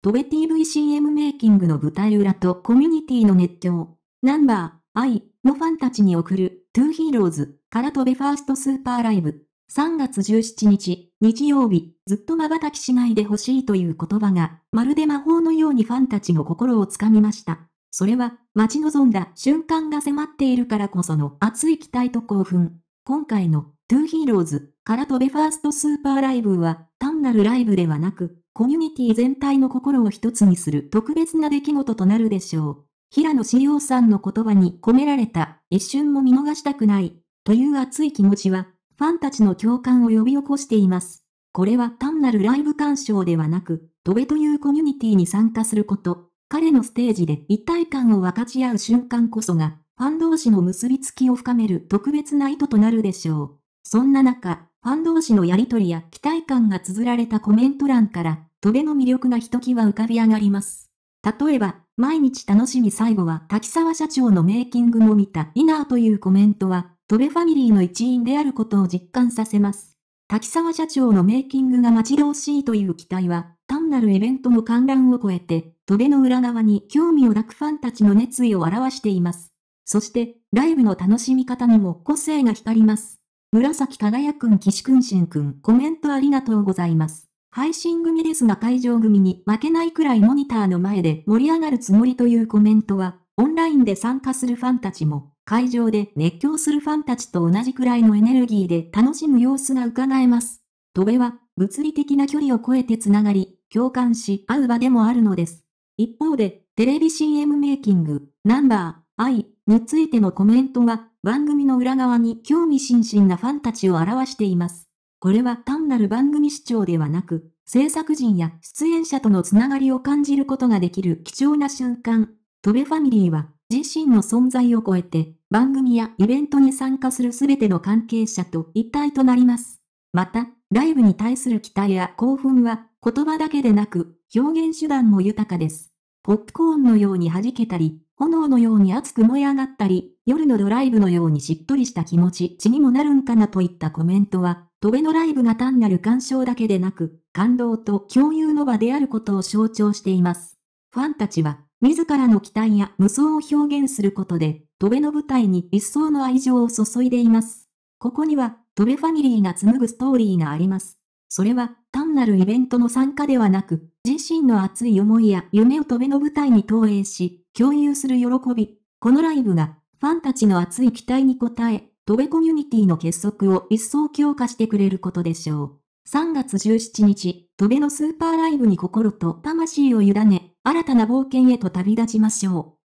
飛べ TVCM メイキングの舞台裏とコミュニティの熱狂。ナンバー、I のファンたちに送る、トゥーヒーローズから飛べファーストスーパーライブ。3月17日、日曜日、ずっと瞬きしないでほしいという言葉が、まるで魔法のようにファンたちの心をつかみました。それは、待ち望んだ瞬間が迫っているからこその熱い期待と興奮。今回のトゥーヒーローズから飛べファーストスーパーライブは単なるライブではなく、コミュニティ全体の心を一つにする特別な出来事となるでしょう。平野志陽さんの言葉に込められた一瞬も見逃したくないという熱い気持ちは、ファンたちの共感を呼び起こしています。これは単なるライブ鑑賞ではなく、飛べというコミュニティに参加すること、彼のステージで一体感を分かち合う瞬間こそが、ファン同士の結びつきを深める特別な意図となるでしょう。そんな中、ファン同士のやりとりや期待感が綴られたコメント欄から、戸辺の魅力がひときわ浮かび上がります。例えば、毎日楽しみ最後は滝沢社長のメイキングも見たディナーというコメントは、戸辺ファミリーの一員であることを実感させます。滝沢社長のメイキングが待ち遠しいという期待は、単なるイベントの観覧を超えて、戸辺の裏側に興味を抱くファンたちの熱意を表しています。そして、ライブの楽しみ方にも個性が光ります。紫輝くん岸くんしんくんコメントありがとうございます。配信組ですが会場組に負けないくらいモニターの前で盛り上がるつもりというコメントは、オンラインで参加するファンたちも、会場で熱狂するファンたちと同じくらいのエネルギーで楽しむ様子が伺えます。戸辺は、物理的な距離を超えてつながり、共感し合う場でもあるのです。一方で、テレビ CM メイキング、ナンバー、愛についてのコメントは、番組の裏側に興味津々なファンたちを表しています。これは単なる番組視聴ではなく、制作陣や出演者とのつながりを感じることができる貴重な瞬間。トベファミリーは、自身の存在を超えて、番組やイベントに参加するすべての関係者と一体となります。また、ライブに対する期待や興奮は、言葉だけでなく、表現手段も豊かです。ポップコーンのように弾けたり、炎のように熱く燃え上がったり、夜のドライブのようにしっとりした気持ち、血にもなるんかなといったコメントは、トベのライブが単なる鑑賞だけでなく、感動と共有の場であることを象徴しています。ファンたちは、自らの期待や無双を表現することで、トベの舞台に一層の愛情を注いでいます。ここには、トベファミリーが紡ぐストーリーがあります。それは、単なるイベントの参加ではなく、自身の熱い思いや夢を飛べの舞台に投影し、共有する喜び。このライブが、ファンたちの熱い期待に応え、飛べコミュニティの結束を一層強化してくれることでしょう。3月17日、飛べのスーパーライブに心と魂を委ね、新たな冒険へと旅立ちましょう。